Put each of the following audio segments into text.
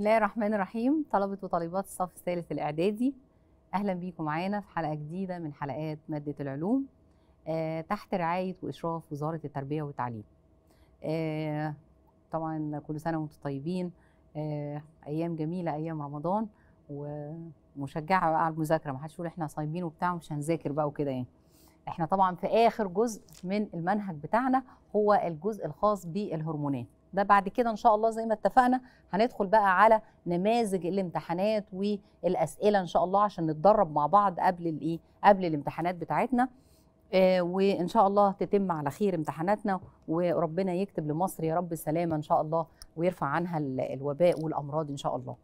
بسم الله الرحمن الرحيم طلبة وطالبات الصف الثالث الإعدادي أهلا بيكم معانا في حلقة جديدة من حلقات مادة العلوم آه تحت رعاية وإشراف وزارة التربية والتعليم آه طبعا كل سنة وانتم طيبين آه أيام جميلة أيام رمضان ومشجعة بقى على المذاكرة محدش يقول إحنا صايمين وبتاع ومش هنذاكر بقى وكده يعني إحنا طبعا في آخر جزء من المنهج بتاعنا هو الجزء الخاص بالهرمونات ده بعد كده ان شاء الله زي ما اتفقنا هندخل بقى على نماذج الامتحانات والاسئله ان شاء الله عشان نتدرب مع بعض قبل الايه قبل الامتحانات بتاعتنا آه وان شاء الله تتم على خير امتحاناتنا وربنا يكتب لمصر يا رب سلامه ان شاء الله ويرفع عنها الوباء والامراض ان شاء الله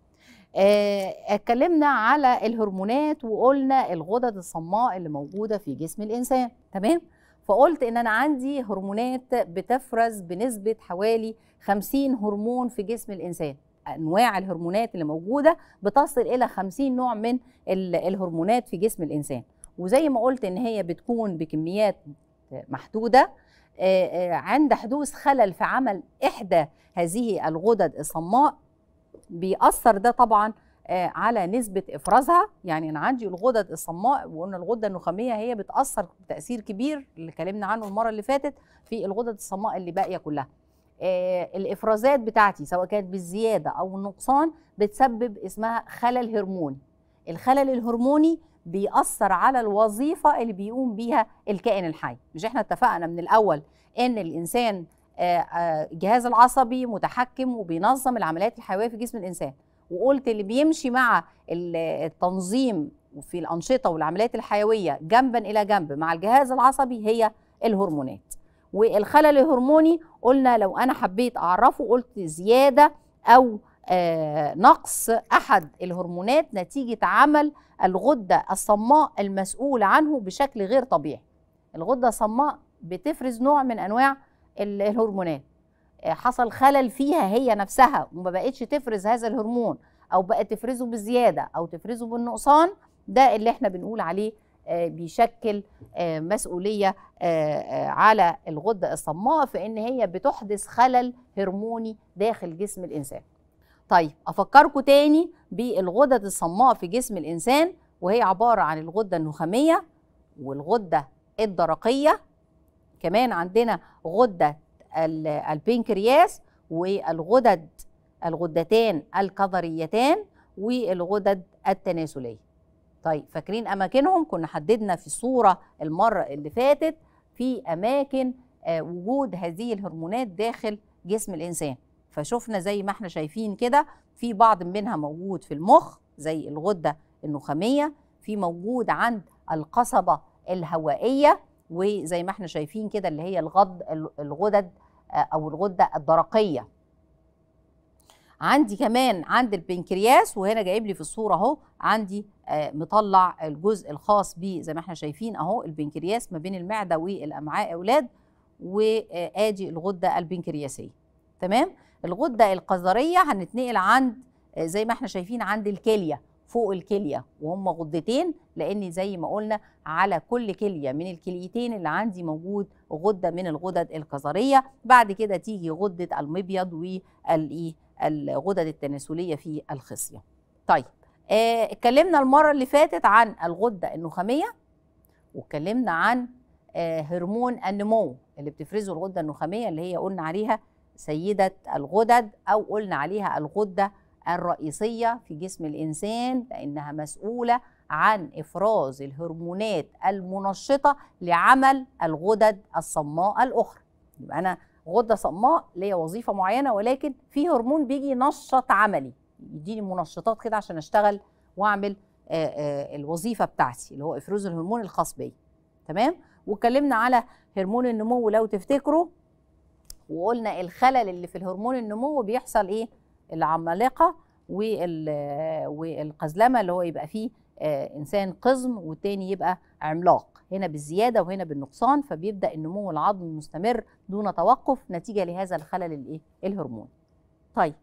آه اتكلمنا على الهرمونات وقلنا الغدد الصماء اللي موجوده في جسم الانسان تمام فقلت ان انا عندي هرمونات بتفرز بنسبه حوالي 50 هرمون في جسم الانسان انواع الهرمونات اللي موجوده بتصل الى 50 نوع من الهرمونات في جسم الانسان وزي ما قلت ان هي بتكون بكميات محدوده آه، آه، عند حدوث خلل في عمل احدى هذه الغدد الصماء بيأثر ده طبعا آه، على نسبه افرازها يعني انا عندي الغدد الصماء وقلنا الغده النخاميه هي بتاثر تاثير كبير اللي اتكلمنا عنه المره اللي فاتت في الغدد الصماء اللي باقيه كلها آه، الافرازات بتاعتي سواء كانت بالزياده او النقصان بتسبب اسمها خلل هرموني الخلل الهرموني بيأثر على الوظيفة اللي بيقوم بيها الكائن الحي مش احنا اتفقنا من الأول ان الإنسان الجهاز آه، العصبي متحكم وبينظم العمليات الحيوية في جسم الإنسان وقلت اللي بيمشي مع التنظيم وفي الانشطه والعمليات الحيويه جنبا الى جنب مع الجهاز العصبي هي الهرمونات والخلل الهرموني قلنا لو انا حبيت اعرفه قلت زياده او آه، نقص احد الهرمونات نتيجه عمل الغده الصماء المسؤوله عنه بشكل غير طبيعي الغده الصماء بتفرز نوع من انواع الهرمونات حصل خلل فيها هي نفسها وما بقتش تفرز هذا الهرمون او بقت تفرزه بزياده او تفرزه بالنقصان ده اللي احنا بنقول عليه آه، بيشكل آه، مسؤوليه آه، على الغده الصماء في ان هي بتحدث خلل هرموني داخل جسم الانسان طيب افكركم تاني بالغدد الصماء في جسم الانسان وهي عباره عن الغده النخاميه والغده الدرقيه كمان عندنا غده البنكرياس والغدد الغدتان الكظريتان والغدد التناسليه طيب فاكرين اماكنهم كنا حددنا في الصوره المره اللي فاتت في اماكن آه، وجود هذه الهرمونات داخل جسم الانسان فشفنا زي ما احنا شايفين كده في بعض منها موجود في المخ زي الغده النخاميه في موجود عند القصبه الهوائيه وزي ما احنا شايفين كده اللي هي الغض الغدد آه، او الغده الدرقيه عندي كمان عند البنكرياس وهنا جايب لي في الصوره اهو عندي آه، مطلع الجزء الخاص بيه زي ما احنا شايفين اهو البنكرياس ما بين المعده والامعاء اولاد وادي الغده البنكرياسيه تمام الغده القذريه هنتنقل عند آه، زي ما احنا شايفين عند الكليه فوق الكليه وهم غدتين لان زي ما قلنا على كل كليه من الكليتين اللي عندي موجود غده من الغدد الكظرية بعد كده تيجي غده المبيض والغدد التناسليه في الخصيه طيب آه، اتكلمنا آه المره اللي فاتت عن الغده النخاميه واتكلمنا عن آه هرمون النمو اللي بتفرزه الغده النخاميه اللي هي قلنا عليها سيده الغدد او قلنا عليها الغده الرئيسية في جسم الإنسان لأنها مسؤولة عن إفراز الهرمونات المنشطة لعمل الغدد الصماء الأخرى يبقى أنا غدة صماء ليا وظيفة معينة ولكن في هرمون بيجي ينشط عملي يديني منشطات كده عشان أشتغل وأعمل الوظيفة بتاعتي اللي هو إفراز الهرمون الخاص بيا تمام واتكلمنا على هرمون النمو لو تفتكروا وقلنا الخلل اللي في الهرمون النمو بيحصل ايه العمالقه والقزلمه اللي هو يبقى فيه آه، انسان قزم والتاني يبقى عملاق هنا بالزياده وهنا بالنقصان فبيبدا النمو العظمي مستمر دون توقف نتيجه لهذا الخلل الايه الهرموني طيب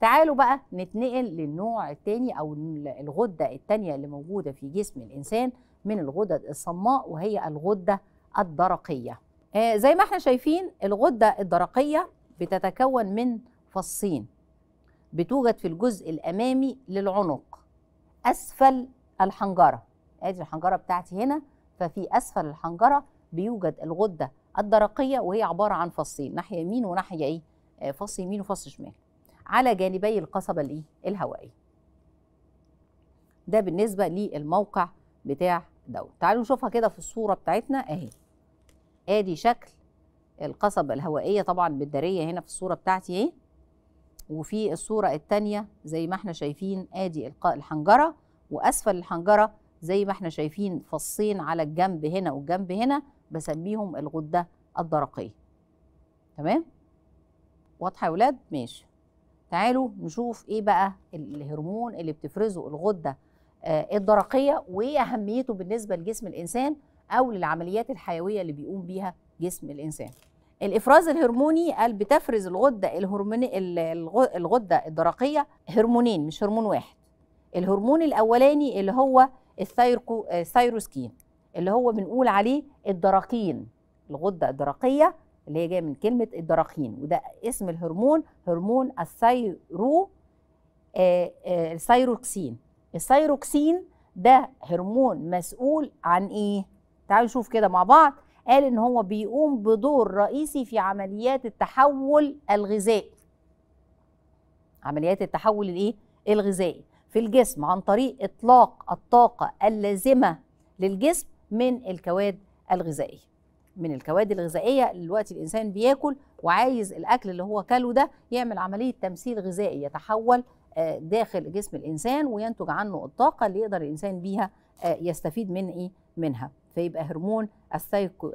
تعالوا بقى نتنقل للنوع الثاني او الغده الثانيه اللي موجوده في جسم الانسان من الغدد الصماء وهي الغده الدرقيه آه زي ما احنا شايفين الغده الدرقيه بتتكون من فصين بتوجد في الجزء الامامي للعنق اسفل الحنجره ادي الحنجره بتاعتي هنا ففي اسفل الحنجره بيوجد الغده الدرقيه وهي عباره عن فصين ناحيه يمين وناحيه ايه آه، فص يمين وفص شمال على جانبي القصبه الايه الهوائيه ده بالنسبه للموقع بتاع دوت تعالوا نشوفها كده في الصوره بتاعتنا اهي ادي شكل القصبه الهوائيه طبعا بالداريه هنا في الصوره بتاعتي ايه وفي الصورة التانية زي ما احنا شايفين ادي القاء الحنجرة واسفل الحنجرة زي ما احنا شايفين فصين على الجنب هنا والجنب هنا بسميهم الغدة الدرقية تمام واضحة يا ولاد ماشي تعالوا نشوف ايه بقى الهرمون اللي بتفرزه الغدة آه، الدرقية وايه اهميته بالنسبة لجسم الانسان او للعمليات الحيوية اللي بيقوم بيها جسم الانسان الافراز الهرموني قال بتفرز الغده الهرموني الغده الدرقيه هرمونين مش هرمون واحد الهرمون الاولاني اللي هو الثايركو الثايروسكين اللي هو بنقول عليه الدرقين الغده الدرقيه اللي هي جايه من كلمه الدرقين وده اسم الهرمون هرمون الثايرو الثايروكسين آه، آه، الثايروكسين ده هرمون مسؤول عن ايه تعالوا نشوف كده مع بعض قال ان هو بيقوم بدور رئيسي في عمليات التحول الغذائي عمليات التحول الايه الغذائي في الجسم عن طريق اطلاق الطاقه اللازمه للجسم من الكواد الغذائيه من الكواد الغذائيه دلوقتي الانسان بياكل وعايز الاكل اللي هو كله ده يعمل عمليه تمثيل غذائي يتحول آه، داخل جسم الانسان وينتج عنه الطاقه اللي يقدر الانسان بيها آه، يستفيد من ايه منها فيبقى هرمون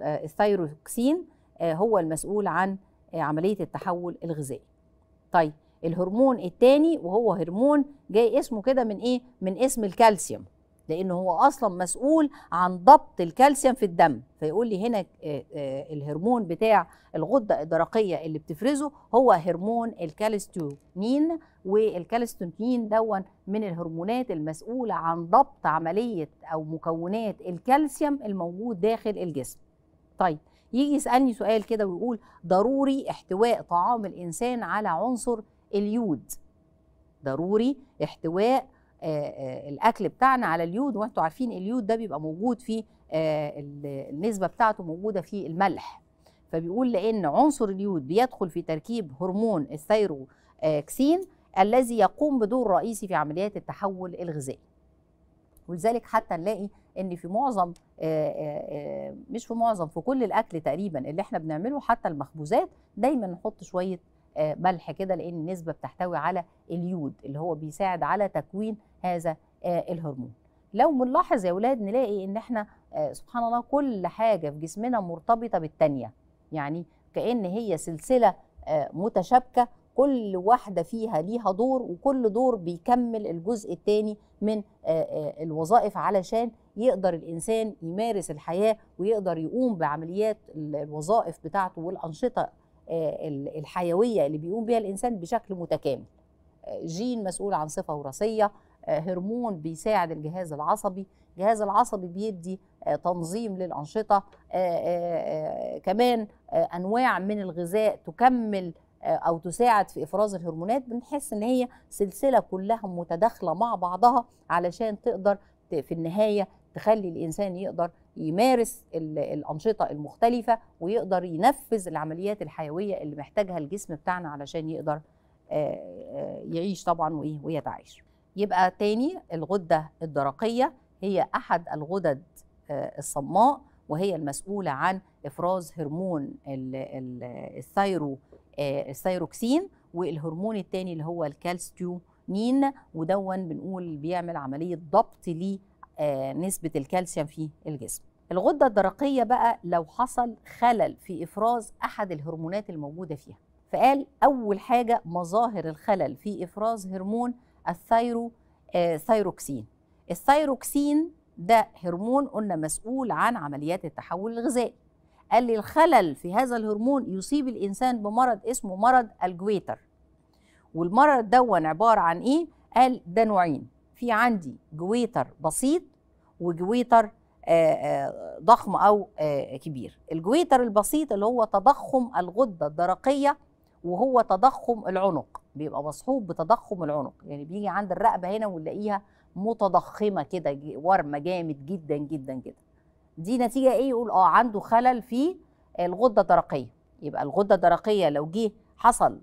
الثيروكسين آه، آه، هو المسؤول عن آه، عملية التحول الغذائي طيب الهرمون الثاني وهو هرمون جاي اسمه كده من ايه من اسم الكالسيوم لان هو اصلا مسؤول عن ضبط الكالسيوم في الدم فيقول لي هنا آه، آه، الهرمون بتاع الغده الدرقيه اللي بتفرزه هو هرمون الكالستونين والكالستونين دون من الهرمونات المسؤوله عن ضبط عمليه او مكونات الكالسيوم الموجود داخل الجسم طيب يجي يسالني سؤال كده ويقول ضروري احتواء طعام الانسان على عنصر اليود ضروري احتواء آه، آه، الاكل بتاعنا على اليود وانتم عارفين اليود ده بيبقى موجود في آه، النسبه بتاعته موجوده في الملح فبيقول لان عنصر اليود بيدخل في تركيب هرمون الثيروكسين الذي يقوم بدور رئيسي في عمليات التحول الغذائي ولذلك حتى نلاقي ان في معظم مش في معظم في كل الاكل تقريبا اللي احنا بنعمله حتى المخبوزات دايما نحط شويه آه، ملح كده لان النسبه بتحتوي على اليود اللي هو بيساعد على تكوين هذا آه، الهرمون لو بنلاحظ يا اولاد نلاقي ان احنا آه، سبحان الله كل حاجه في جسمنا مرتبطه بالتانيه يعني كان هي سلسله متشابكه كل واحده فيها ليها دور وكل دور بيكمل الجزء الثاني من الوظائف علشان يقدر الانسان يمارس الحياه ويقدر يقوم بعمليات الوظائف بتاعته والانشطه آه، الحيويه اللي بيقوم بها الانسان بشكل متكامل آه، جين مسؤول عن صفه وراثيه آه، هرمون بيساعد الجهاز العصبي الجهاز العصبي بيدي تنظيم للانشطه كمان انواع من الغذاء تكمل او تساعد في افراز الهرمونات بنحس ان هي سلسله كلها متداخله مع بعضها علشان تقدر في النهايه تخلي الانسان يقدر يمارس الانشطه المختلفه ويقدر ينفذ العمليات الحيويه اللي محتاجها الجسم بتاعنا علشان يقدر يعيش طبعا ويتعايش يبقى تاني الغده الدرقيه هي احد الغدد الصماء وهي المسؤوله عن افراز هرمون الثايرو الثايروكسين والهرمون الثاني اللي هو الكالستيونين ودون بنقول بيعمل عمليه ضبط ليه آه، نسبه الكالسيوم في الجسم الغده الدرقيه بقى لو حصل خلل في افراز احد الهرمونات الموجوده فيها فقال اول حاجه مظاهر الخلل في افراز هرمون الثايرو آه، الثيروكسين ثايروكسين الثايروكسين ده هرمون قلنا مسؤول عن عمليات التحول الغذائي قال لي الخلل في هذا الهرمون يصيب الانسان بمرض اسمه مرض الجويتر والمرض ده عباره عن ايه قال ده نوعين في عندي جويتر بسيط وجويتر ضخم او كبير الجويتر البسيط اللي هو تضخم الغده الدرقيه وهو تضخم العنق بيبقى مصحوب بتضخم العنق يعني بيجي عند الرقبه هنا ونلاقيها متضخمه كده ورمه جامد جدا جدا جدا دي نتيجه ايه يقول اه عنده خلل في الغده الدرقيه يبقى الغده الدرقيه لو جه حصل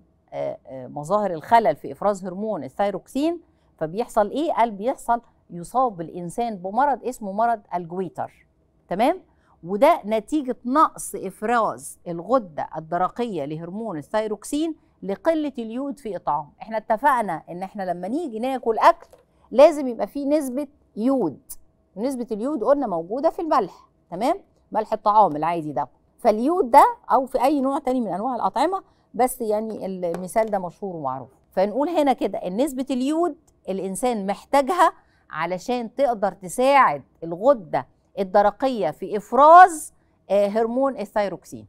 مظاهر الخلل في افراز هرمون الثيروكسين فبيحصل ايه قال بيحصل يصاب الانسان بمرض اسمه مرض الجويتر تمام وده نتيجه نقص افراز الغده الدرقيه لهرمون الثيروكسين لقله اليود في الطعام احنا اتفقنا ان احنا لما نيجي ناكل اكل لازم يبقى فيه نسبه يود نسبه اليود قلنا موجوده في الملح تمام ملح الطعام العادي ده فاليود ده او في اي نوع تاني من انواع الاطعمه بس يعني المثال ده مشهور ومعروف فنقول هنا كده ان نسبه اليود الانسان محتاجها علشان تقدر تساعد الغده الدرقيه في افراز آه، هرمون الثيروكسين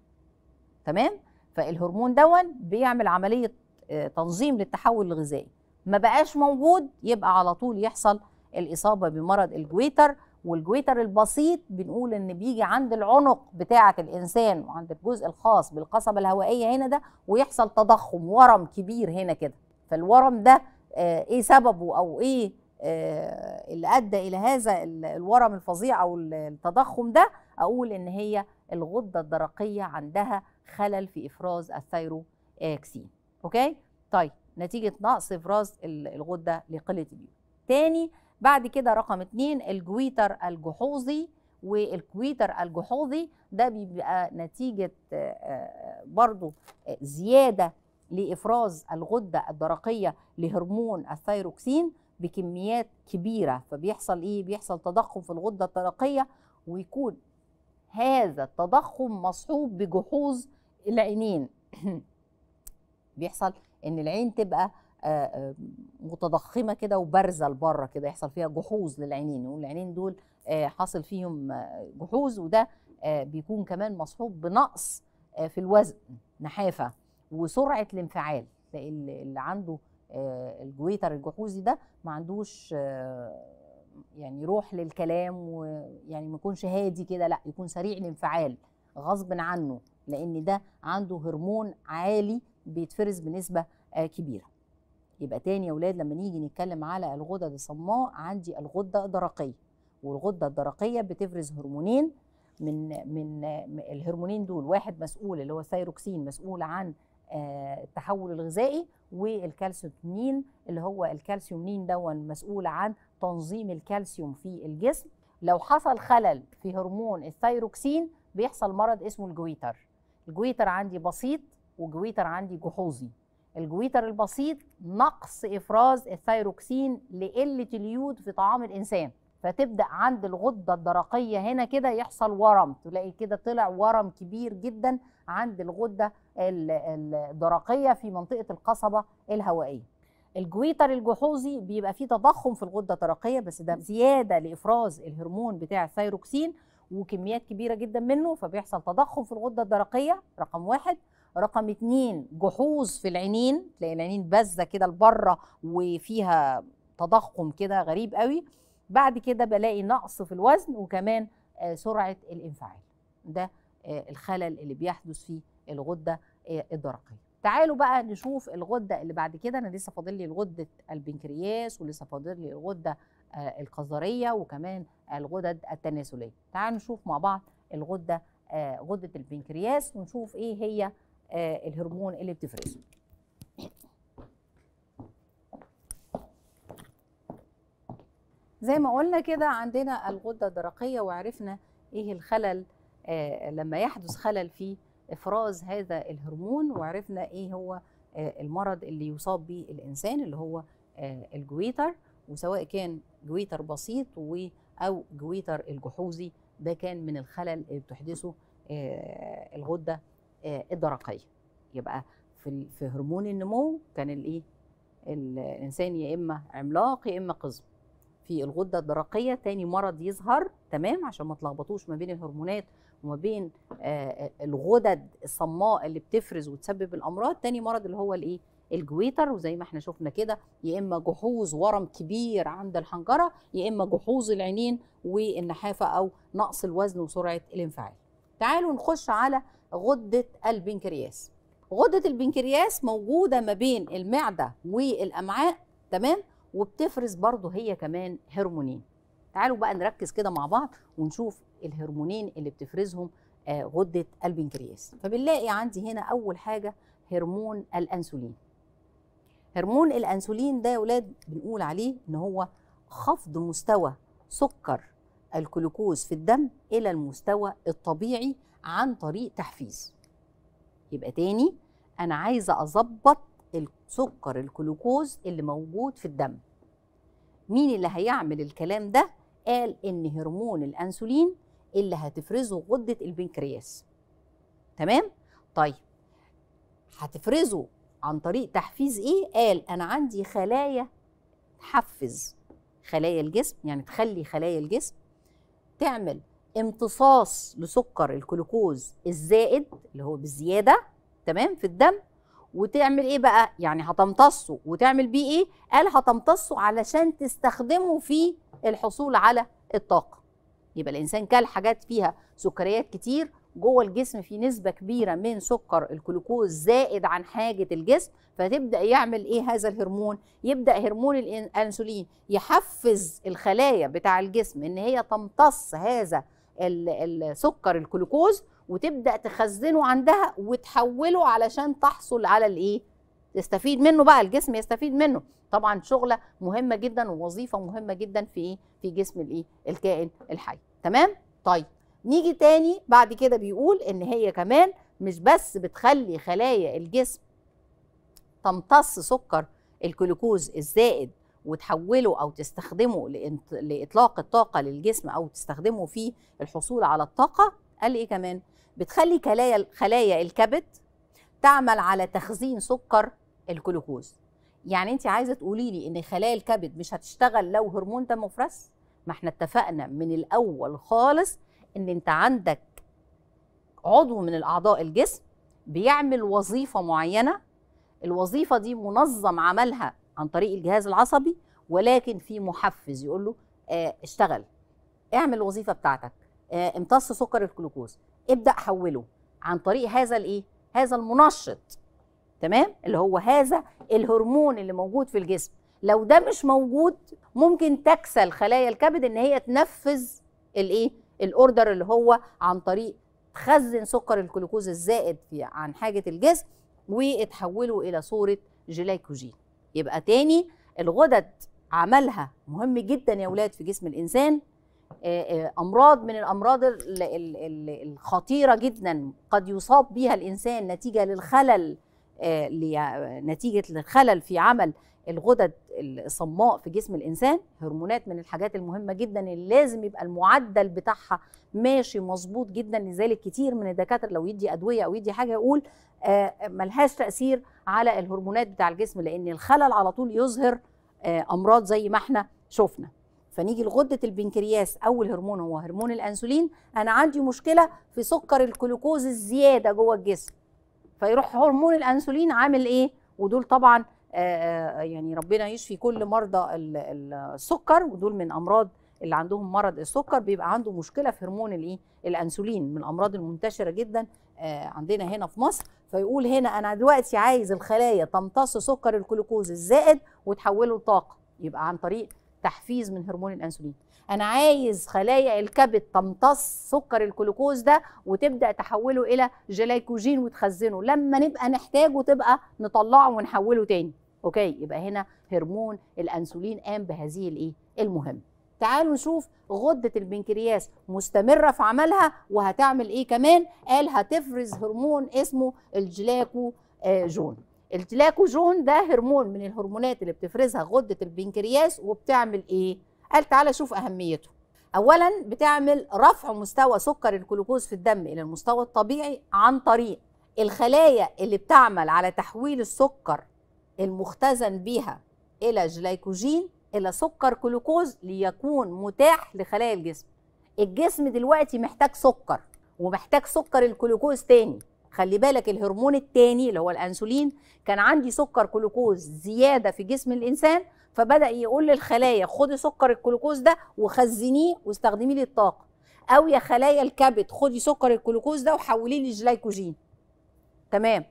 تمام فالهرمون دون بيعمل عمليه آه، تنظيم للتحول الغذائي ما بقاش موجود يبقى على طول يحصل الاصابه بمرض الجويتر والجويتر البسيط بنقول ان بيجي عند العنق بتاعه الانسان وعند الجزء الخاص بالقصبه الهوائيه هنا ده ويحصل تضخم ورم كبير هنا كده فالورم ده آه، ايه سببه او ايه آه، اللي ادى الى هذا الورم الفظيع او التضخم ده اقول ان هي الغده الدرقيه عندها خلل في افراز الثيروكسين اوكي طيب نتيجه نقص افراز الغده لقله اليود تاني بعد كده رقم اتنين الجويتر الجحوظي والكويتر الجحوظي ده بيبقى نتيجة آه، برضو زيادة لإفراز الغدة الدرقية لهرمون الثيروكسين بكميات كبيرة فبيحصل إيه؟ بيحصل تضخم في الغدة الدرقية ويكون هذا التضخم مصحوب بجحوظ العينين بيحصل ان العين تبقى آه، آه، متضخمه كده وبارزه لبره كده يحصل فيها جحوظ للعينين والعينين دول آه، حاصل فيهم جحوظ وده بيكون كمان مصحوب بنقص في الوزن نحافه وسرعه الانفعال اللي عنده آه، الجويتر الجحوزي ده ما عندوش آه، يعني روح للكلام ويعني ما يكونش هادي كده لا يكون سريع الانفعال غصب عنه لان ده عنده هرمون عالي بيتفرز بنسبه آه، كبيره يبقى تاني يا اولاد لما نيجي نتكلم على الغدد الصماء عندي الغده الدرقيه والغده الدرقيه بتفرز هرمونين من من الهرمونين دول واحد مسؤول اللي هو الثيروكسين مسؤول عن آه، التحول الغذائي والكالسيوتونين اللي هو الكالسيومين دون مسؤول عن تنظيم الكالسيوم في الجسم لو حصل خلل في هرمون الثيروكسين بيحصل مرض اسمه الجويتر الجويتر عندي بسيط وجويتر عندي جحوظي الجويتر البسيط نقص افراز الثيروكسين لقله اليود في طعام الانسان فتبدا عند الغده الدرقيه هنا كده يحصل ورم تلاقي كده طلع ورم كبير جدا عند الغده الدرقيه في منطقه القصبه الهوائيه الجويتر الجحوظي بيبقى فيه تضخم في الغده الدرقيه بس ده زياده لافراز الهرمون بتاع الثيروكسين وكميات كبيره جدا منه فبيحصل تضخم في الغده الدرقيه رقم واحد رقم اتنين جحوظ في العينين تلاقي العينين بزه كده لبره وفيها تضخم كده غريب قوي بعد كده بلاقي نقص في الوزن وكمان آه، سرعه الانفعال ده آه، الخلل اللي بيحدث في الغده آه، الدرقيه تعالوا بقى نشوف الغده اللي بعد كده انا لسه فاضل لي الغده البنكرياس ولسه فاضل لي الغده القذريه وكمان الغدد التناسليه تعالوا نشوف مع بعض الغده غده البنكرياس ونشوف ايه هي الهرمون اللي بتفرزه زي ما قلنا كده عندنا الغده الدرقيه وعرفنا ايه الخلل آه لما يحدث خلل في افراز هذا الهرمون وعرفنا ايه هو آه المرض اللي يصاب به الانسان اللي هو آه الجويتر وسواء كان جويتر بسيط و او جويتر الجحوظي ده كان من الخلل اللي بتحدثه آه، الغده آه، الدرقيه يبقى في في هرمون النمو كان الايه الانسان يا اما عملاق يا اما قزم في الغده الدرقيه تاني مرض يظهر تمام عشان ما تلخبطوش ما بين الهرمونات وما بين آه، آه، الغدد الصماء اللي بتفرز وتسبب الامراض تاني مرض اللي هو الايه الجويتر وزي ما احنا شفنا كده يا اما جحوظ ورم كبير عند الحنجره يا اما جحوظ العينين والنحافه او نقص الوزن وسرعه الانفعال تعالوا نخش على غده البنكرياس غده البنكرياس موجوده ما بين المعده والامعاء تمام وبتفرز برضه هي كمان هرمونين تعالوا بقى نركز كده مع بعض ونشوف الهرمونين اللي بتفرزهم آه، غده البنكرياس فبنلاقي عندي هنا اول حاجه هرمون الانسولين هرمون الانسولين ده يا ولاد بنقول عليه ان هو خفض مستوى سكر الجلوكوز في الدم الى المستوى الطبيعي عن طريق تحفيز يبقى تاني انا عايزه اظبط سكر الجلوكوز اللي موجود في الدم مين اللي هيعمل الكلام ده قال ان هرمون الانسولين اللي هتفرزه غده البنكرياس تمام طيب هتفرزه عن طريق تحفيز ايه قال انا عندي خلايا تحفز خلايا الجسم يعني تخلي خلايا الجسم تعمل امتصاص لسكر الجلوكوز الزائد اللي هو بالزياده تمام في الدم وتعمل ايه بقى يعني هتمتصه وتعمل بيه ايه قال هتمتصه علشان تستخدمه في الحصول على الطاقه يبقى الانسان كل حاجات فيها سكريات كتير جوه الجسم في نسبه كبيره من سكر الجلوكوز زائد عن حاجه الجسم فتبدا يعمل ايه هذا الهرمون يبدا هرمون الانسولين يحفز الخلايا بتاع الجسم ان هي تمتص هذا السكر الجلوكوز وتبدا تخزنه عندها وتحوله علشان تحصل على الايه تستفيد منه بقى الجسم يستفيد منه طبعا شغله مهمه جدا ووظيفه مهمه جدا في ايه في جسم الايه الكائن الحي تمام طيب نيجي تاني بعد كده بيقول ان هي كمان مش بس بتخلي خلايا الجسم تمتص سكر الجلوكوز الزائد وتحوله او تستخدمه لاطلاق الطاقه للجسم او تستخدمه في الحصول على الطاقه قال ايه كمان بتخلي خلايا خلايا الكبد تعمل على تخزين سكر الجلوكوز يعني انت عايزه تقولي لي ان خلايا الكبد مش هتشتغل لو هرمون ده مفرز ما احنا اتفقنا من الاول خالص ان انت عندك عضو من الاعضاء الجسم بيعمل وظيفه معينه الوظيفه دي منظم عملها عن طريق الجهاز العصبي ولكن في محفز يقول له اه اشتغل اعمل الوظيفه بتاعتك آه، امتص سكر الجلوكوز ابدا حوله عن طريق هذا الايه هذا المنشط تمام اللي هو هذا الهرمون اللي موجود في الجسم لو ده مش موجود ممكن تكسل خلايا الكبد ان هي تنفذ الايه الاوردر اللي هو عن طريق تخزن سكر الجلوكوز الزائد في عن حاجه الجسم وتحوله الى صوره جليكوجين يبقى تاني الغدد عملها مهم جدا يا ولاد في جسم الانسان آه، آه، امراض من الامراض الخطيره جدا قد يصاب بها الانسان نتيجه للخلل آه، نتيجه للخلل في عمل الغدد الصماء في جسم الانسان هرمونات من الحاجات المهمه جدا اللي لازم يبقى المعدل بتاعها ماشي مظبوط جدا لذلك كتير من الدكاتره لو يدي ادويه او يدي حاجه يقول ملهاش تاثير على الهرمونات بتاع الجسم لان الخلل على طول يظهر امراض زي ما احنا شفنا فنيجي لغده البنكرياس اول هرمون هو هرمون الانسولين انا عندي مشكله في سكر الجلوكوز الزياده جوه الجسم فيروح هرمون الانسولين عامل ايه ودول طبعا آه، آه، يعني ربنا يشفي كل مرضى السكر ودول من امراض اللي عندهم مرض السكر بيبقى عنده مشكله في هرمون الايه الانسولين من الامراض المنتشره جدا آه، عندنا هنا في مصر فيقول هنا انا دلوقتي عايز الخلايا تمتص سكر الجلوكوز الزائد وتحوله لطاقه يبقى عن طريق تحفيز من هرمون الانسولين انا عايز خلايا الكبد تمتص سكر الجلوكوز ده وتبدا تحوله الى جلايكوجين وتخزنه لما نبقى نحتاجه تبقى نطلعه ونحوله تاني اوكي يبقى هنا هرمون الانسولين قام بهذه الايه المهمه تعالوا نشوف غدة البنكرياس مستمرة في عملها وهتعمل ايه كمان قال هتفرز هرمون اسمه الجلاكوجون الجلاكوجون ده هرمون من الهرمونات اللي بتفرزها غده البنكرياس وبتعمل ايه قال تعالى شوف اهميته اولا بتعمل رفع مستوى سكر الجلوكوز في الدم الى المستوى الطبيعي عن طريق الخلايا اللي بتعمل على تحويل السكر المختزن بها الى جلايكوجين الى سكر جلوكوز ليكون متاح لخلايا الجسم الجسم دلوقتي محتاج سكر ومحتاج سكر الجلوكوز تاني خلي بالك الهرمون الثاني اللي هو الانسولين كان عندي سكر جلوكوز زياده في جسم الانسان فبدا يقول للخلايا خدي سكر الجلوكوز ده وخزنيه واستخدميه للطاقه او يا خلايا الكبد خدي سكر الجلوكوز ده وحوليه للجلايكوجين تمام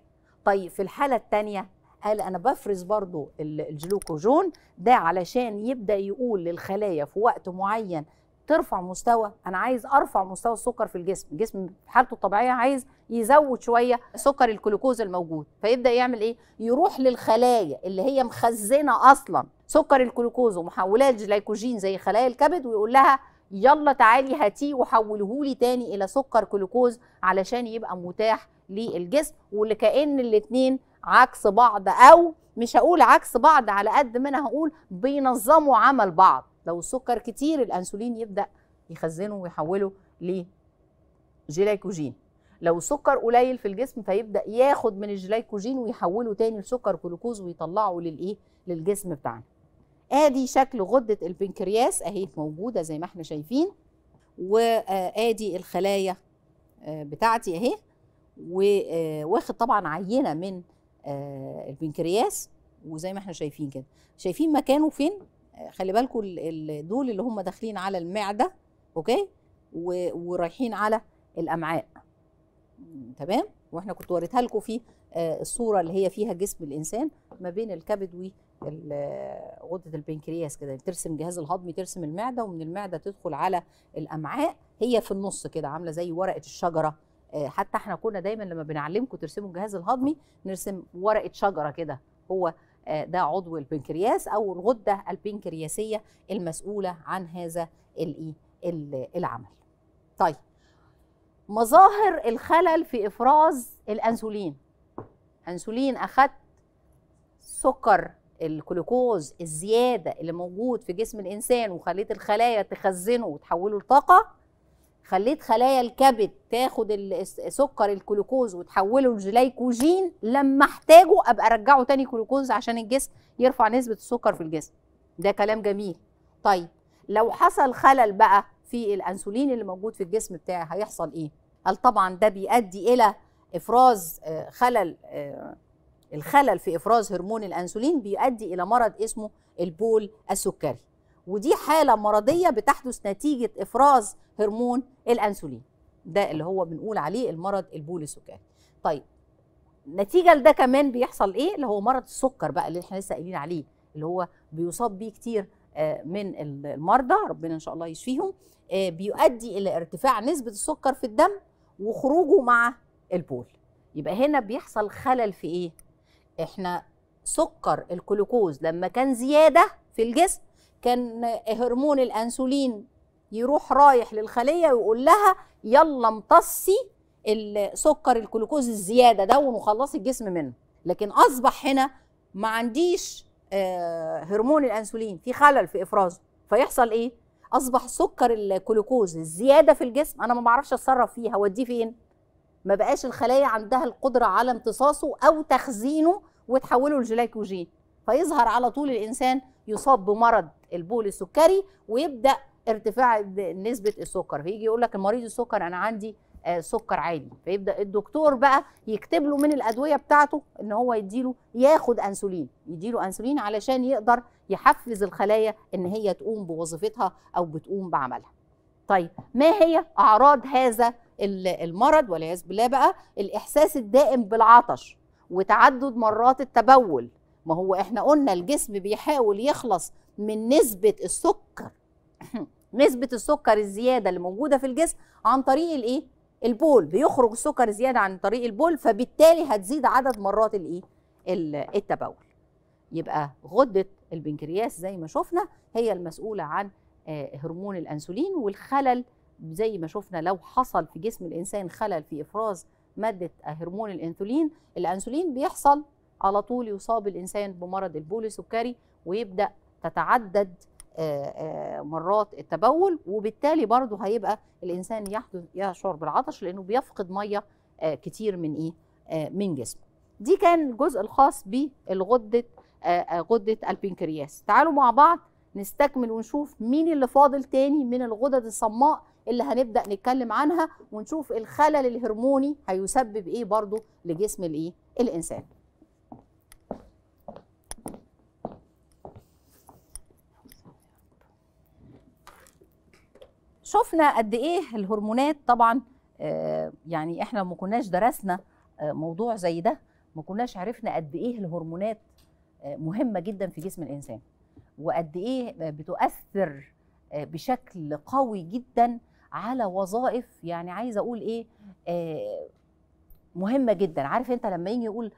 طيب في الحاله الثانيه قال انا بفرز برضو الجلوكوجون ده علشان يبدا يقول للخلايا في وقت معين ترفع مستوى انا عايز ارفع مستوى السكر في الجسم الجسم حالته الطبيعيه عايز يزود شويه سكر الجلوكوز الموجود فيبدا يعمل ايه يروح للخلايا اللي هي مخزنه اصلا سكر الجلوكوز ومحولات جلايكوجين زي خلايا الكبد ويقول لها يلا تعالي هاتيه وحوله لي تاني الى سكر جلوكوز علشان يبقى متاح للجسم وكان الاثنين عكس بعض او مش هقول عكس بعض على قد ما انا هقول بينظموا عمل بعض لو السكر كتير الانسولين يبدا يخزنه ويحوله لجلايكوجين لو السكر قليل في الجسم فيبدا ياخد من الجليكوجين ويحوله تاني لسكر جلوكوز ويطلعه للايه للجسم بتاعنا ادي شكل غده البنكرياس اهي موجوده زي ما احنا شايفين وادي الخلايا آه، بتاعتي اهي آه، واخد طبعا عينه من آه، البنكرياس وزي ما احنا شايفين كده شايفين مكانه فين خلي بالكم دول اللي هم داخلين على المعده اوكي ورايحين على الامعاء تمام واحنا كنت وريتها لكم في آه، الصوره اللي هي فيها جسم الانسان ما بين الكبد وغده آه، البنكرياس كده يعني ترسم جهاز الهضمي ترسم المعده ومن المعده تدخل على الامعاء هي في النص كده عامله زي ورقه الشجره آه، حتى احنا كنا دايما لما بنعلمكم ترسموا الجهاز الهضمي نرسم ورقه شجره كده هو آه، ده عضو البنكرياس او الغده البنكرياسيه المسؤوله عن هذا إيه، العمل طيب مظاهر الخلل في افراز الانسولين انسولين اخذت سكر الجلوكوز الزياده اللي موجود في جسم الانسان وخليت الخلايا تخزنه وتحوله لطاقه خليت خلايا الكبد تاخد سكر الجلوكوز وتحوله لجليكوجين لما احتاجه ابقى ارجعه تاني جلوكوز عشان الجسم يرفع نسبه السكر في الجسم ده كلام جميل طيب لو حصل خلل بقى في الانسولين اللي موجود في الجسم بتاعي هيحصل ايه هل طبعا ده بيؤدي الى افراز آه، خلل آه، الخلل في افراز هرمون الانسولين بيؤدي الى مرض اسمه البول السكري ودي حاله مرضيه بتحدث نتيجه افراز هرمون الانسولين ده اللي هو بنقول عليه المرض البولي سكري طيب نتيجه لده كمان بيحصل ايه اللي هو مرض السكر بقى اللي احنا لسه قايلين عليه اللي هو بيصاب بيه كتير آه، من المرضى ربنا ان شاء الله يشفيهم آه، بيؤدي الى ارتفاع نسبه السكر في الدم وخروجه مع البول يبقى هنا بيحصل خلل في ايه احنا سكر الجلوكوز لما كان زياده في الجسم كان هرمون الانسولين يروح رايح للخليه ويقول لها يلا امتصي السكر الجلوكوز الزياده ده وخلصي الجسم منه لكن اصبح هنا ما عنديش آه، هرمون الانسولين في خلل في افرازه فيحصل ايه اصبح سكر الجلوكوز الزياده في الجسم انا ما بعرفش اتصرف فيه هوديه فين ما بقاش الخلايا عندها القدره على امتصاصه او تخزينه وتحوله لجلايكوجين فيظهر على طول الانسان يصاب بمرض البول السكري ويبدا ارتفاع نسبه السكر فيجي يقول لك المريض السكر انا عندي آه، سكر عالي فيبدا الدكتور بقى يكتب له من الادويه بتاعته ان هو يديله ياخد انسولين يديله انسولين علشان يقدر يحفز الخلايا ان هي تقوم بوظيفتها او بتقوم بعملها طيب ما هي اعراض هذا المرض والعياذ بالله بقى الاحساس الدائم بالعطش وتعدد مرات التبول ما هو احنا قلنا الجسم بيحاول يخلص من نسبة السكر نسبة السكر الزيادة اللي موجودة في الجسم عن طريق الايه؟ البول بيخرج السكر زيادة عن طريق البول فبالتالي هتزيد عدد مرات الايه؟ التبول يبقى غدة البنكرياس زي ما شفنا هي المسؤولة عن آه، هرمون الأنسولين والخلل زي ما شفنا لو حصل في جسم الإنسان خلل في إفراز مادة هرمون الأنسولين الأنسولين بيحصل على طول يصاب الانسان بمرض البول السكري ويبدا تتعدد آه، آه، مرات التبول وبالتالي برضه هيبقى الانسان يحدث يشعر بالعطش لانه بيفقد ميه آه، كتير من ايه من جسمه دي كان الجزء الخاص بالغده غده البنكرياس تعالوا مع بعض نستكمل ونشوف مين اللي فاضل تاني من الغدد الصماء اللي هنبدا نتكلم عنها ونشوف الخلل الهرموني هيسبب ايه برضه لجسم الايه الانسان شفنا قد ايه الهرمونات طبعا آه، يعني احنا ما كناش درسنا آه، موضوع زي ده ما كناش عرفنا قد ايه الهرمونات آه، مهمه جدا في جسم الانسان وقد ايه بتؤثر بشكل قوي جدا على وظائف يعني عايزه اقول ايه مهمه جدا عارف انت لما يجي يقول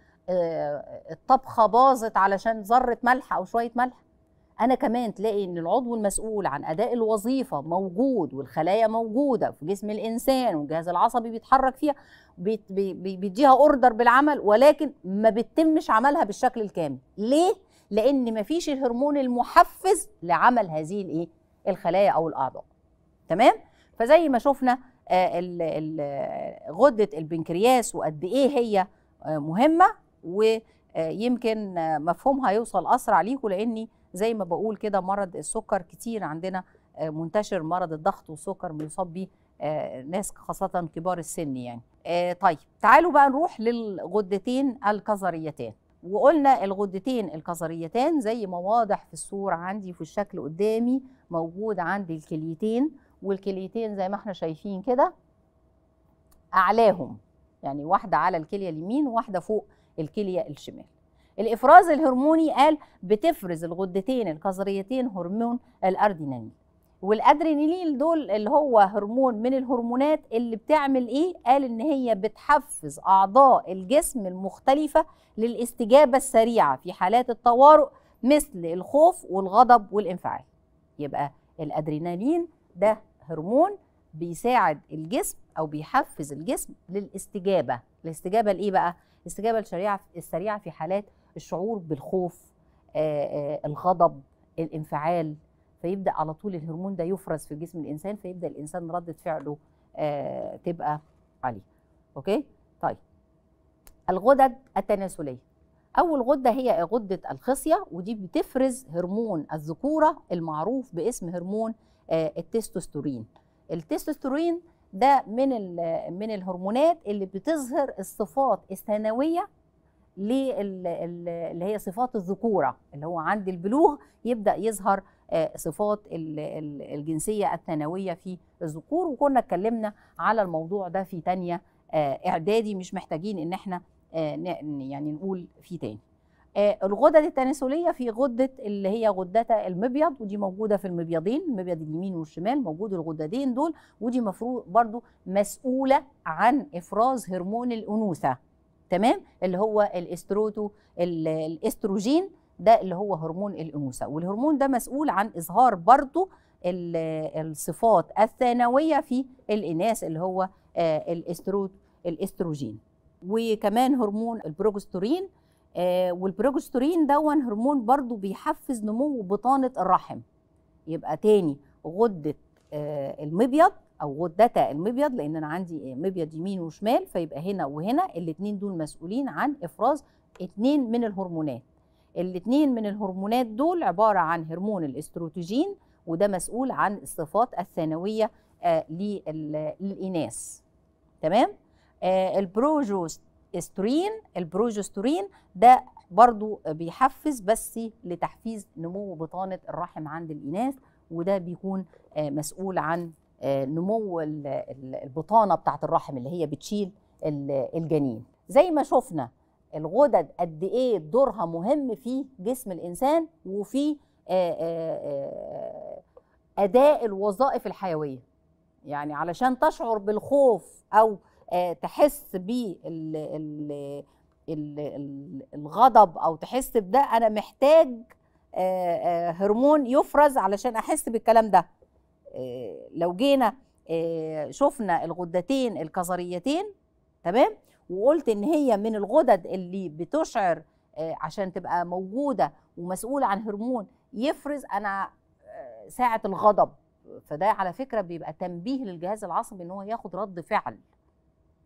الطبخه باظت علشان ذره ملح او شويه ملح انا كمان تلاقي ان العضو المسؤول عن اداء الوظيفه موجود والخلايا موجوده في جسم الانسان والجهاز العصبي بيتحرك فيها بيديها اوردر بالعمل ولكن ما بتتمش عملها بالشكل الكامل ليه لان ما فيش الهرمون المحفز لعمل هذه الايه الخلايا او الاعضاء تمام فزي ما شفنا آه، غده البنكرياس وقد ايه هي آه، مهمه و يمكن مفهومها يوصل اسرع ليكوا لاني زي ما بقول كده مرض السكر كتير عندنا آه، منتشر مرض الضغط والسكر بيصاب بيه آه، ناس خاصه كبار السن يعني آه، طيب تعالوا بقى نروح للغدتين الكظريتان وقلنا الغدتين الكظريتان زي ما واضح في الصورة عندي في الشكل قدامي موجود عندي الكليتين والكليتين زي ما احنا شايفين كده أعلاهم يعني واحدة على الكلية اليمين وواحدة فوق الكليه الشمال الافراز الهرموني قال بتفرز الغدتين القذريتين هرمون الاردينالين والادرينالين دول اللي هو هرمون من الهرمونات اللي بتعمل ايه قال ان هي بتحفز اعضاء الجسم المختلفه للاستجابه السريعه في حالات الطوارئ مثل الخوف والغضب والانفعال يبقى الادرينالين ده هرمون بيساعد الجسم او بيحفز الجسم للاستجابه الاستجابه لايه بقى الاستجابه السريعه السريعه في حالات الشعور بالخوف آه، آه، الغضب الانفعال فيبدا على طول الهرمون ده يفرز في جسم الانسان فيبدا الانسان رده فعله آه، تبقى عاليه اوكي طيب الغدد التناسليه اول غده هي غده الخصيه ودي بتفرز هرمون الذكوره المعروف باسم هرمون التستوستيرين التستوستيرين ده من من الهرمونات اللي بتظهر الصفات الثانويه اللي هي صفات الذكوره اللي هو عند البلوغ يبدا يظهر آه، صفات الجنسيه الثانويه في الذكور وكنا اتكلمنا على الموضوع ده في تانية آه، اعدادي مش محتاجين ان احنا آه، يعني نقول فيه تاني آه، الغدد التناسليه في غده اللي هي غدتا المبيض ودي موجوده في المبيضين المبيض اليمين والشمال موجود الغددين دول ودي مفروض برضو مسؤوله عن افراز هرمون الانوثه تمام اللي هو الاستروتو الاستروجين ده اللي هو هرمون الانوثه والهرمون ده مسؤول عن اظهار برضو الصفات الثانويه في الاناث اللي هو آه، الاستروت الاستروجين وكمان هرمون البروجسترين آه، والبروجسترين دون هرمون برضو بيحفز نمو بطانه الرحم يبقى تاني غده آه، المبيض او غدتا المبيض لان انا عندي آه، مبيض يمين وشمال فيبقى هنا وهنا الاتنين دول مسؤولين عن افراز اتنين من الهرمونات الاتنين من الهرمونات دول عباره عن هرمون الاستروتيجين وده مسؤول عن الصفات الثانويه للاناث تمام آه البروجوست الاستروين البروجسترين ده برضو بيحفز بس لتحفيز نمو بطانة الرحم عند الإناث وده بيكون آه، مسؤول عن آه، نمو البطانة بتاعة الرحم اللي هي بتشيل الجنين زي ما شفنا الغدد قد ايه دورها مهم في جسم الانسان وفي آه، اداء الوظائف الحيويه يعني علشان تشعر بالخوف او آه، تحس بالغضب او تحس بده انا محتاج آه، آه، هرمون يفرز علشان احس بالكلام ده لو جينا شفنا الغدتين الكظريتين تمام وقلت ان هي من الغدد اللي بتشعر عشان تبقى موجوده ومسؤوله عن هرمون يفرز انا ساعه الغضب فده على فكره بيبقى تنبيه للجهاز العصبي ان هو ياخد رد فعل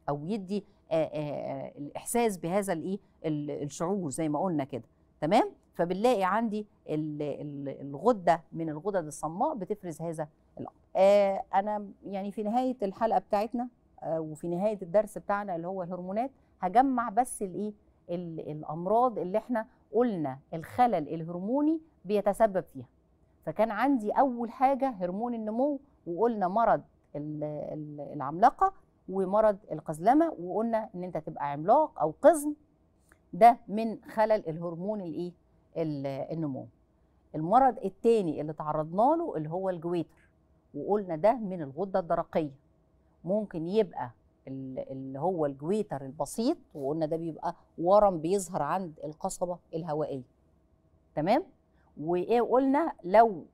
او يدي الاحساس بهذا الايه الشعور زي ما قلنا كده تمام فبنلاقي عندي الغده من الغدد الصماء بتفرز هذا الامر انا يعني في نهايه الحلقه بتاعتنا وفي نهايه الدرس بتاعنا اللي هو الهرمونات هجمع بس الايه الامراض اللي احنا قلنا الخلل الهرموني بيتسبب فيها فكان عندي اول حاجه هرمون النمو وقلنا مرض العملاقه ومرض القزلمه وقلنا ان انت تبقى عملاق او قزم ده من خلل الهرمون الايه النمو المرض الثاني اللي تعرضنا له اللي هو الجويتر وقلنا ده من الغده الدرقيه ممكن يبقى اللي هو الجويتر البسيط وقلنا ده بيبقى ورم بيظهر عند القصبه الهوائيه تمام وايه قلنا لو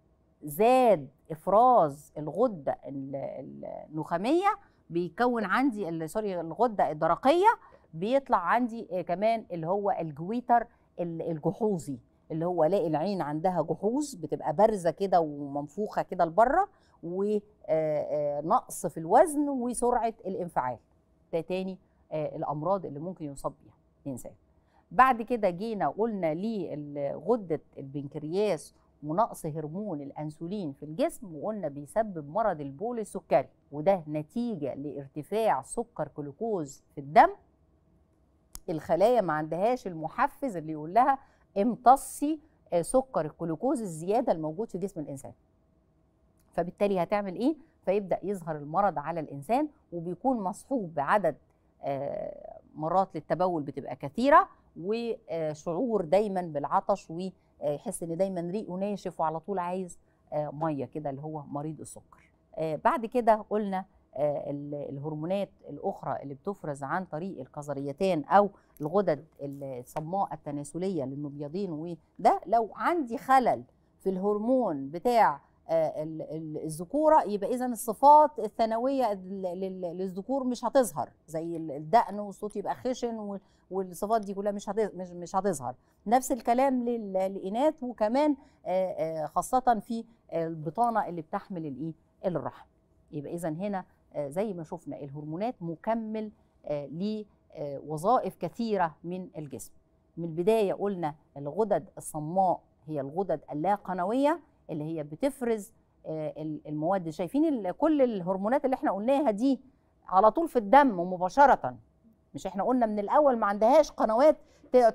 زاد افراز الغده النخاميه بيكون عندي سوري الغده الدرقيه بيطلع عندي آه، كمان اللي هو الجويتر الجحوظي اللي هو الاقي العين عندها جحوظ بتبقى بارزه كده ومنفوخه كده لبره ونقص آه، آه، في الوزن وسرعه الانفعال ده تاني الامراض اللي ممكن يصاب بيها الانسان بعد كده جينا قلنا ليه غده البنكرياس ونقص هرمون الانسولين في الجسم وقلنا بيسبب مرض البول السكري وده نتيجه لارتفاع سكر جلوكوز في الدم الخلايا ما عندهاش المحفز اللي يقول لها امتصي آه، سكر الجلوكوز الزياده الموجود في جسم الانسان فبالتالي هتعمل ايه فيبدا يظهر المرض على الانسان وبيكون مصحوب بعدد آه، مرات للتبول بتبقى كثيره وشعور دايما بالعطش و آه، يحس ان دايما ريقه ناشف وعلى طول عايز آه، ميه كده اللي هو مريض السكر آه، بعد كده قلنا الهرمونات الاخرى اللي بتفرز عن طريق القذريتان او الغدد الصماء التناسليه للمبيضين وده لو عندي خلل في الهرمون بتاع آه، الذكوره يبقى اذا الصفات الثانويه للذكور مش هتظهر زي الدقن والصوت يبقى خشن والصفات دي كلها مش مش هتظهر نفس الكلام للاناث وكمان آه، آه، خاصه في البطانه اللي بتحمل الايه الرحم يبقى اذا هنا زي ما شفنا الهرمونات مكمل لوظائف كثيره من الجسم من البدايه قلنا الغدد الصماء هي الغدد اللا قنويه اللي هي بتفرز آه، المواد شايفين كل الهرمونات اللي احنا قلناها دي على طول في الدم مباشره مش احنا قلنا من الاول ما عندهاش قنوات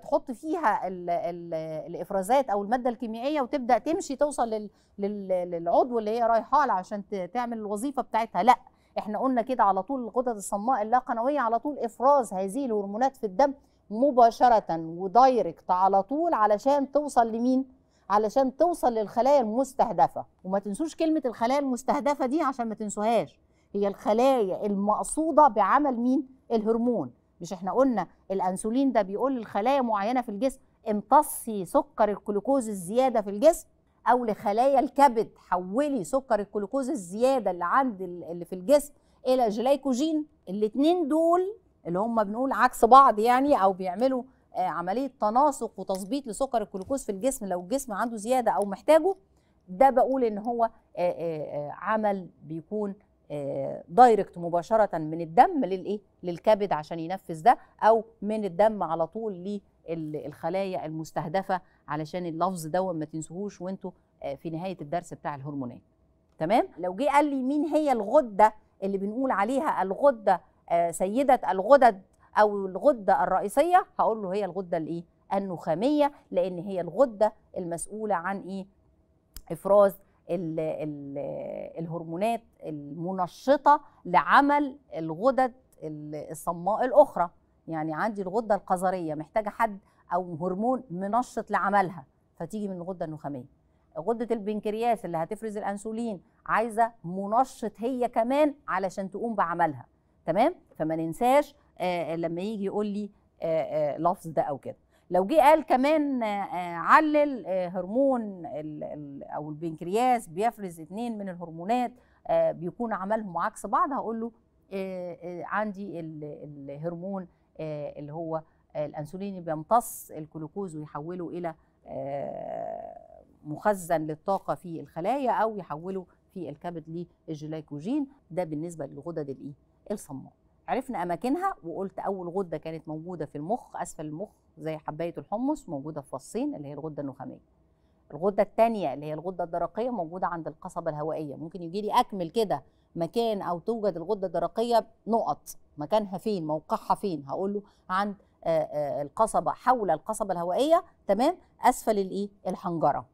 تحط فيها الـ الـ الافرازات او الماده الكيميائيه وتبدا تمشي توصل للعضو اللي هي رايحه له عشان تعمل الوظيفه بتاعتها لا احنا قلنا كده على طول الغدد الصماء اللا قنويه على طول افراز هذه الهرمونات في الدم مباشره ودايركت على طول علشان توصل لمين علشان توصل للخلايا المستهدفه وما تنسوش كلمه الخلايا المستهدفه دي عشان ما تنسوهاش هي الخلايا المقصوده بعمل مين الهرمون مش احنا قلنا الانسولين ده بيقول لخلايا معينه في الجسم امتصي سكر الجلوكوز الزياده في الجسم او لخلايا الكبد حولي سكر الجلوكوز الزياده اللي عند اللي في الجسم الى جلايكوجين الاثنين دول اللي هم بنقول عكس بعض يعني او بيعملوا آه، عمليه تناسق وتظبيط لسكر الجلوكوز في الجسم لو الجسم عنده زياده او محتاجه ده بقول ان هو آه، آه، عمل بيكون دايركت مباشره من الدم للايه للكبد عشان ينفذ ده او من الدم على طول للخلايا المستهدفه علشان اللفظ ده ما تنسوهوش وانتوا في نهايه الدرس بتاع الهرمونات تمام لو جه قال لي مين هي الغده اللي بنقول عليها الغده سيده الغدد او الغده الرئيسيه هقول له هي الغده الايه النخاميه لان هي الغده المسؤوله عن ايه افراز الـ الـ الهرمونات المنشطه لعمل الغدد الصماء الاخرى يعني عندي الغده القذريه محتاجه حد او هرمون منشط لعملها فتيجي من الغده النخاميه غده البنكرياس اللي هتفرز الانسولين عايزه منشط هي كمان علشان تقوم بعملها تمام فما ننساش آه، آه، لما يجي يقول لي آه، لفظ ده او كده لو جه قال كمان علل هرمون او البنكرياس بيفرز اتنين من الهرمونات بيكون عملهم عكس بعض هقول له عندي الهرمون اللي هو الانسولين بيمتص الجلوكوز ويحوله الى مخزن للطاقه في الخلايا او يحوله في الكبد للجلايكوجين ده بالنسبه للغدد الايه الصماء عرفنا اماكنها وقلت اول غده كانت موجوده في المخ اسفل المخ زي حبايه الحمص موجوده في فصين اللي هي الغده النخاميه الغده الثانيه اللي هي الغده الدرقيه موجوده عند القصبه الهوائيه ممكن يجي لي اكمل كده مكان او توجد الغده الدرقيه نقط مكانها فين موقعها فين هقول له عند آه، آه، القصبه حول القصبه الهوائيه تمام اسفل الايه الحنجره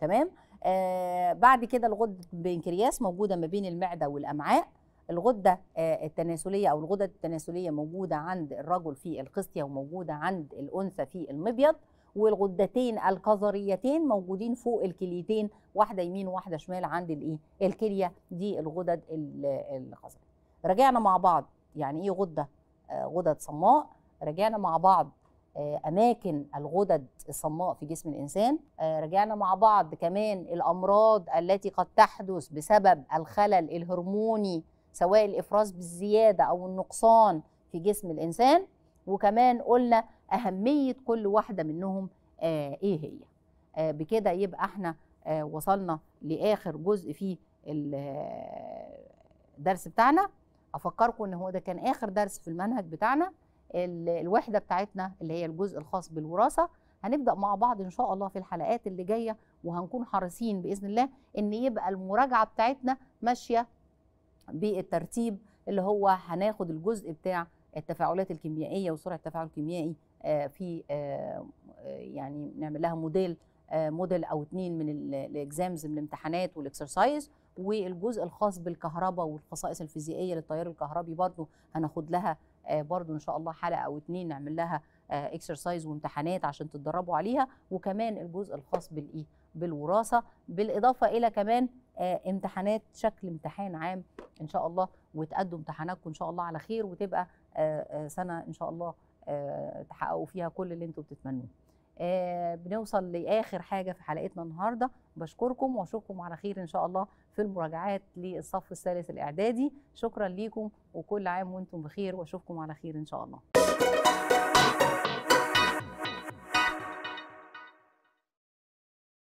تمام آه بعد كده الغده البنكرياس موجوده ما بين المعده والامعاء الغده آه، التناسليه او الغدد التناسليه موجوده عند الرجل في القسطيه وموجوده عند الانثى في المبيض والغدتين القذريتين موجودين فوق الكليتين واحده يمين وواحده شمال عند الايه الكليه دي الغدد القذريه رجعنا مع بعض يعني ايه غده آه، غدد صماء رجعنا مع بعض آه، اماكن الغدد الصماء في جسم الانسان رجعنا مع بعض كمان الامراض التي قد تحدث بسبب الخلل الهرموني سواء الافراز بالزياده او النقصان في جسم الانسان وكمان قلنا اهميه كل واحده منهم آه ايه هي آه بكده يبقى احنا آه وصلنا لاخر جزء في الدرس آه، بتاعنا افكركم ان هو ده كان اخر درس في المنهج بتاعنا الوحده بتاعتنا اللي هي الجزء الخاص بالوراثه هنبدا مع بعض ان شاء الله في الحلقات اللي جايه وهنكون حريصين باذن الله ان يبقى المراجعه بتاعتنا ماشيه بالترتيب اللي هو هناخد الجزء بتاع التفاعلات الكيميائيه وسرعه التفاعل الكيميائي آه، في آه، آه، يعني نعمل لها موديل موديل او اتنين من الاكزامز من الامتحانات والاكسرسايز والجزء الخاص بالكهرباء والخصائص الفيزيائيه للتيار الكهربي برضو هناخد لها برضو ان شاء الله حلقه او اتنين نعمل لها اكسرسايز وامتحانات عشان تتدربوا عليها وكمان الجزء الخاص بالايه بالوراثه بالاضافه الى كمان آه، امتحانات شكل امتحان عام ان شاء الله وتقدم امتحاناتكم ان شاء الله على خير وتبقى آه، آه، سنه ان شاء الله تحققوا فيها كل اللي انتم بتتمنوه بنوصل لاخر حاجه في حلقتنا النهارده بشكركم واشوفكم على خير ان شاء الله في المراجعات للصف الثالث الاعدادي شكرا ليكم وكل عام وانتم بخير واشوفكم على خير ان شاء الله